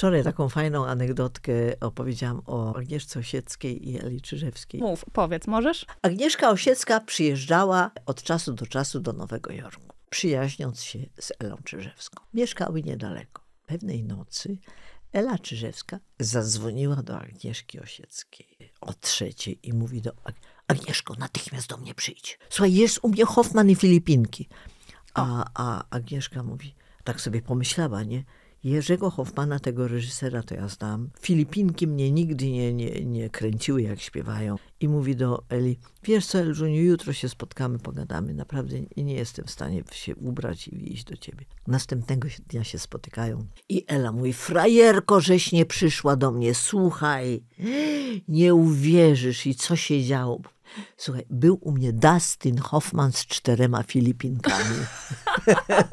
Wczoraj taką fajną anegdotkę opowiedziałam o Agnieszce Osieckiej i Eli Czyżewskiej. Mów, powiedz, możesz? Agnieszka Osiecka przyjeżdżała od czasu do czasu do Nowego Jorku, przyjaźniąc się z Elą Czyżewską. Mieszkały niedaleko. Pewnej nocy Ela Czyżewska zadzwoniła do Agnieszki Osieckiej o trzeciej i mówi do Ag Agnieszko, natychmiast do mnie przyjdź. Słuchaj, jest u mnie Hoffman i Filipinki. A, a Agnieszka mówi, tak sobie pomyślała, nie? Jerzego Hoffmana, tego reżysera, to ja znam. Filipinki mnie nigdy nie, nie, nie kręciły, jak śpiewają. I mówi do Eli, wiesz co Elżuniu, jutro się spotkamy, pogadamy. Naprawdę nie jestem w stanie się ubrać i iść do ciebie. Następnego dnia się spotykają. I Ela mówi, frajerko, żeś nie przyszła do mnie, słuchaj, nie uwierzysz i co się działo. Słuchaj, był u mnie Dustin Hoffman z czterema Filipinkami.